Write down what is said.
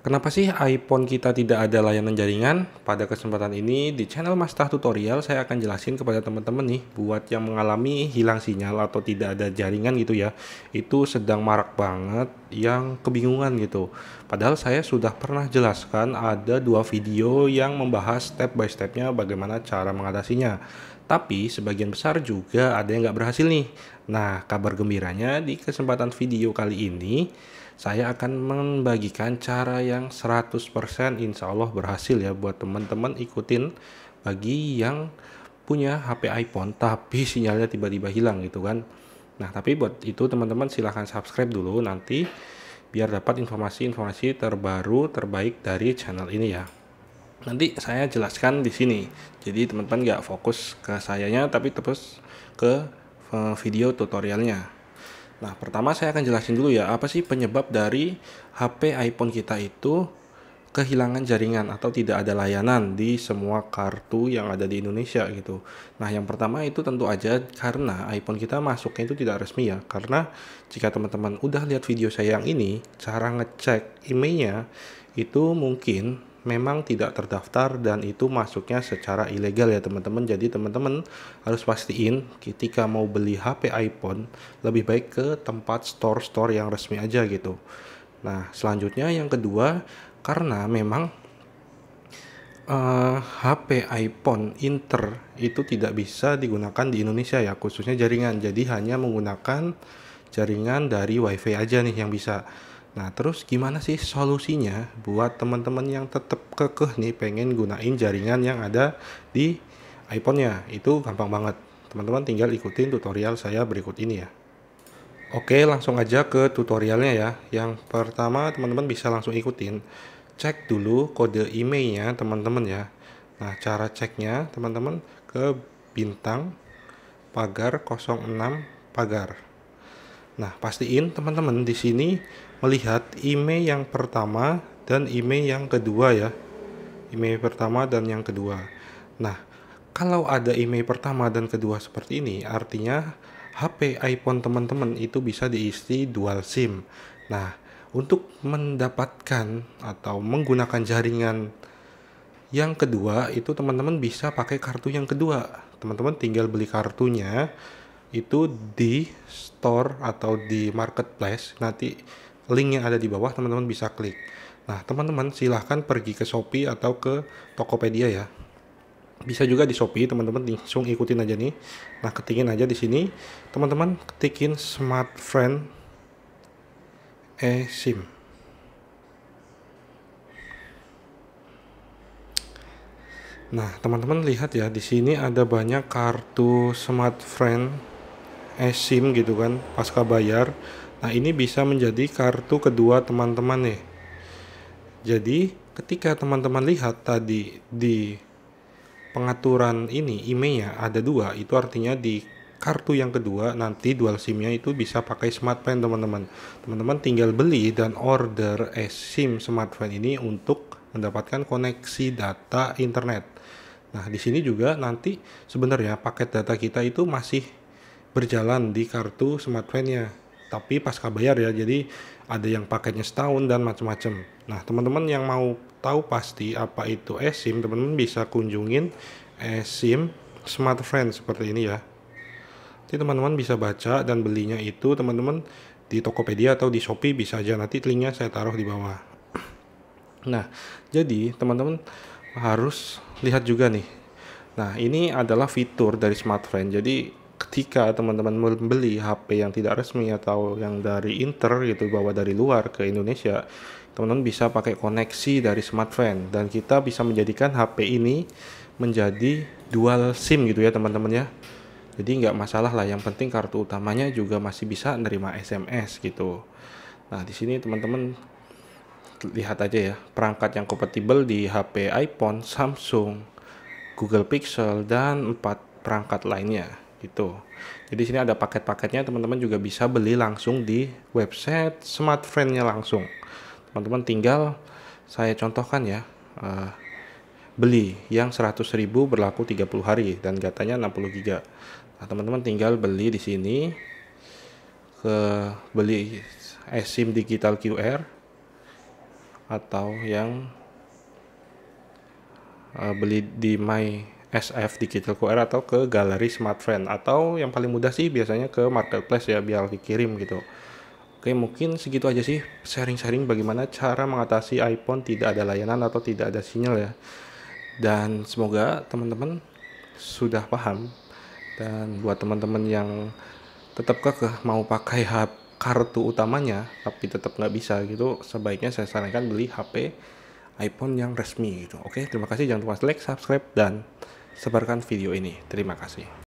Kenapa sih iPhone kita tidak ada layanan jaringan? Pada kesempatan ini di channel Mastah Tutorial saya akan jelasin kepada teman-teman nih buat yang mengalami hilang sinyal atau tidak ada jaringan gitu ya. Itu sedang marak banget yang kebingungan gitu. Padahal saya sudah pernah jelaskan ada dua video yang membahas step by stepnya bagaimana cara mengatasinya. Tapi sebagian besar juga ada yang nggak berhasil nih. Nah kabar gembiranya di kesempatan video kali ini saya akan membagikan cara yang 100% insya Allah berhasil ya buat teman-teman ikutin bagi yang punya HP iPhone tapi sinyalnya tiba-tiba hilang gitu kan nah tapi buat itu teman-teman silahkan subscribe dulu nanti biar dapat informasi-informasi terbaru terbaik dari channel ini ya nanti saya jelaskan di sini jadi teman-teman nggak fokus ke sayanya tapi terus ke eh, video tutorialnya Nah, pertama saya akan jelasin dulu ya, apa sih penyebab dari HP iPhone kita itu kehilangan jaringan atau tidak ada layanan di semua kartu yang ada di Indonesia gitu. Nah, yang pertama itu tentu aja karena iPhone kita masuknya itu tidak resmi ya. Karena jika teman-teman udah lihat video saya yang ini, cara ngecek emailnya itu mungkin memang tidak terdaftar dan itu masuknya secara ilegal ya teman-teman. Jadi teman-teman harus pastiin ketika mau beli HP iPhone lebih baik ke tempat store-store yang resmi aja gitu. Nah, selanjutnya yang kedua karena memang uh, eh, HP iPhone Inter itu tidak bisa digunakan di Indonesia ya khususnya jaringan. Jadi hanya menggunakan jaringan dari WiFi aja nih yang bisa Nah, terus gimana sih solusinya buat teman-teman yang tetap kekeh nih pengen gunain jaringan yang ada di iPhone-nya? Itu gampang banget. Teman-teman tinggal ikutin tutorial saya berikut ini ya. Oke, langsung aja ke tutorialnya ya. Yang pertama, teman-teman bisa langsung ikutin. Cek dulu kode emailnya teman-teman ya. Nah, cara ceknya teman-teman ke bintang pagar 06 pagar. Nah, pastiin teman-teman di sini melihat email yang pertama dan email yang kedua ya. Email pertama dan yang kedua. Nah, kalau ada email pertama dan kedua seperti ini, artinya HP iPhone teman-teman itu bisa diisi dual SIM. Nah, untuk mendapatkan atau menggunakan jaringan yang kedua itu teman-teman bisa pakai kartu yang kedua. Teman-teman tinggal beli kartunya itu di store atau di marketplace. Nanti link yang ada di bawah teman-teman bisa klik. Nah, teman-teman silahkan pergi ke Shopee atau ke Tokopedia ya. Bisa juga di Shopee, teman-teman langsung ikutin aja nih. Nah, ketikin aja di sini. Teman-teman ketikin Smart Friend eSIM. Nah, teman-teman lihat ya, di sini ada banyak kartu Smart Friend eSIM gitu kan, pasca bayar Nah, ini bisa menjadi kartu kedua teman-teman nih. Jadi, ketika teman-teman lihat tadi di pengaturan ini IMEI-nya ada dua, itu artinya di kartu yang kedua nanti dual SIM-nya itu bisa pakai smartphone teman-teman. Teman-teman tinggal beli dan order SIM smartphone ini untuk mendapatkan koneksi data internet. Nah, di sini juga nanti sebenarnya paket data kita itu masih berjalan di kartu smartphone-nya tapi pasca bayar ya jadi ada yang paketnya setahun dan macam-macam nah teman-teman yang mau tahu pasti apa itu eSIM teman-teman bisa kunjungin eSIM Smart seperti ini ya jadi teman-teman bisa baca dan belinya itu teman-teman di Tokopedia atau di Shopee bisa aja nanti linknya saya taruh di bawah nah jadi teman-teman harus lihat juga nih nah ini adalah fitur dari Smart jadi ketika teman-teman membeli HP yang tidak resmi atau yang dari inter gitu bawa dari luar ke Indonesia teman-teman bisa pakai koneksi dari smartphone dan kita bisa menjadikan HP ini menjadi dual SIM gitu ya teman-teman ya jadi nggak masalah lah yang penting kartu utamanya juga masih bisa nerima SMS gitu nah di sini teman-teman lihat aja ya perangkat yang kompatibel di HP iPhone, Samsung, Google Pixel dan empat perangkat lainnya gitu. Jadi sini ada paket-paketnya, teman-teman juga bisa beli langsung di website friend nya langsung. Teman-teman tinggal saya contohkan ya, uh, beli yang 100.000 berlaku 30 hari dan katanya 60 giga. Nah, teman-teman tinggal beli di sini ke beli eSIM digital QR atau yang uh, beli di My SF Digital QR atau ke galeri Smartfren atau yang paling mudah sih biasanya ke marketplace ya biar dikirim gitu. Oke, mungkin segitu aja sih sharing-sharing bagaimana cara mengatasi iPhone tidak ada layanan atau tidak ada sinyal ya. Dan semoga teman-teman sudah paham. Dan buat teman-teman yang tetap kekeh mau pakai HP kartu utamanya tapi tetap nggak bisa gitu, sebaiknya saya sarankan beli HP iPhone yang resmi gitu. Oke, terima kasih jangan lupa like, subscribe dan sebarkan video ini. Terima kasih.